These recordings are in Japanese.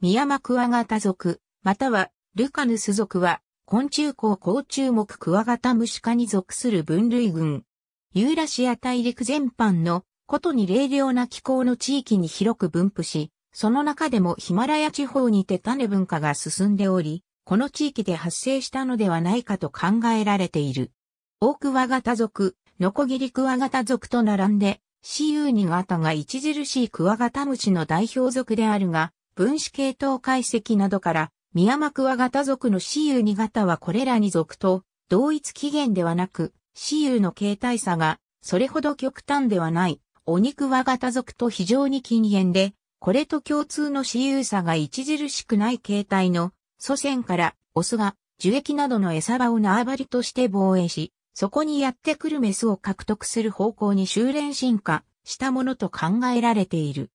ミヤマクワガタ族、またはルカヌス族は、昆虫綱甲虫目クワガタムシ科に属する分類群。ユーラシア大陸全般の、ことに冷涼な気候の地域に広く分布し、その中でもヒマラヤ地方にて種文化が進んでおり、この地域で発生したのではないかと考えられている。オークワガタ族、ノコギリクワガタ族と並んで、シユーニガタが著しいクワガタムシの代表族であるが、分子系統解析などから、ミヤマクワガタ族の雌雄2型はこれらに属と同一起源ではなく、雌雄の形態差がそれほど極端ではない、お肉ワガタ族と非常に近縁で、これと共通の雌雄差が著しくない形態の祖先からオスが樹液などの餌場を縄張りとして防衛し、そこにやってくるメスを獲得する方向に修練進化したものと考えられている。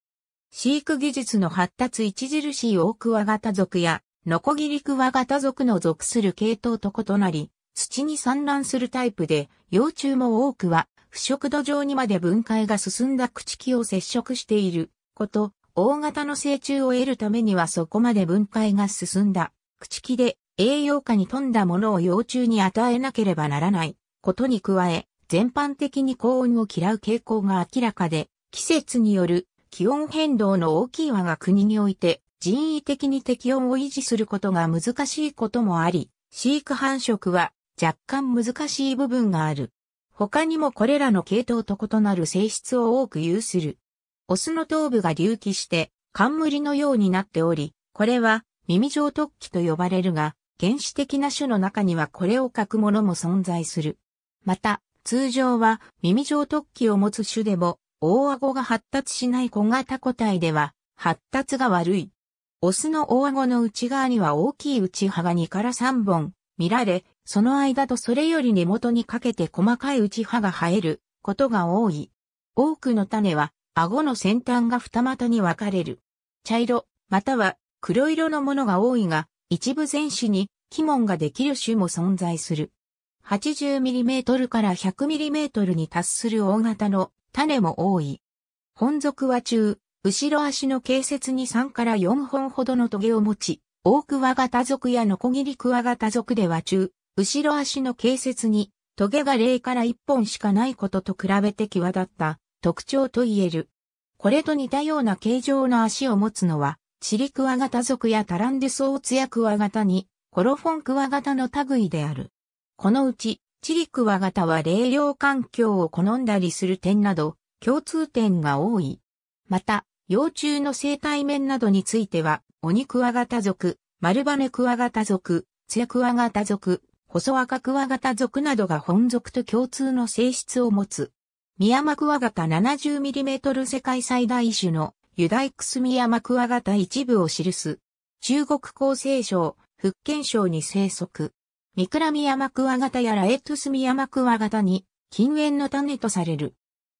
飼育技術の発達著しいオオクワガタ族や、ノコギリクワガタ族の属する系統と異なり、土に産卵するタイプで、幼虫も多くは、腐食土壌にまで分解が進んだ朽木を接触していること、大型の成虫を得るためにはそこまで分解が進んだ朽木で栄養価に富んだものを幼虫に与えなければならないことに加え、全般的に高温を嫌う傾向が明らかで、季節による気温変動の大きい我が国において、人為的に適温を維持することが難しいこともあり、飼育繁殖は若干難しい部分がある。他にもこれらの系統と異なる性質を多く有する。オスの頭部が隆起して冠のようになっており、これは耳状突起と呼ばれるが、原始的な種の中にはこれを欠くものも存在する。また、通常は耳状突起を持つ種でも大顎が発達しない小型個体では発達が悪い。オスの大顎の内側には大きい内歯が2から3本見られ、その間とそれより根元にかけて細かい内歯が生えることが多い。多くの種は顎の先端が二股に分かれる。茶色、または黒色のものが多いが、一部全種に鬼門ができる種も存在する。80mm から 100mm に達する大型の種も多い。本属は中、後ろ足の形節に3から4本ほどのトゲを持ち、大クワガタ属やノコギリクワガタ属では中、後ろ足の形節に、トゲが0から1本しかないことと比べて際立った特徴と言える。これと似たような形状の足を持つのは、チリクワガタ属やタランデソーツやクワガタに、コロフォンクワガタの類である。このうち、チリクワガタは冷涼環境を好んだりする点など、共通点が多い。また、幼虫の生態面などについては、オニクワガタ族、マルバネクワガタ族、ツヤクワガタ族、細赤クワガタ族などが本族と共通の性質を持つ。ミヤマクワガタ 70mm 世界最大種のユダイクスミヤマクワガタ一部を記す。中国厚生省、福建省に生息。ミクラミヤマクワガタやラエットスミヤマクワガタに禁煙の種とされる。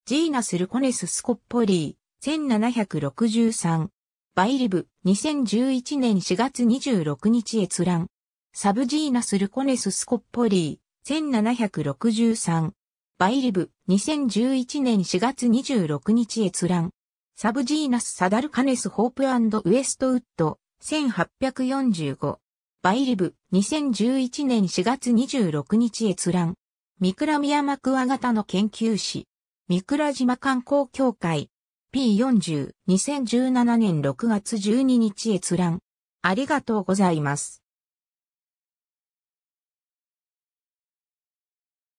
ジーナスルコネス・スコッポリー、1763。バイリブ、2011年4月26日閲覧。サブジーナスルコネス・スコッポリー、1763。バイリブ、2011年4月26日閲覧。サブジーナス・サダルカネス・ホープウエストウッド、1845。バイリブ、2011年4月26日閲覧。ミクラミヤマクワガタの研究誌。ミクラ島観光協会。P40、2017年6月12日閲覧。ありがとうございます。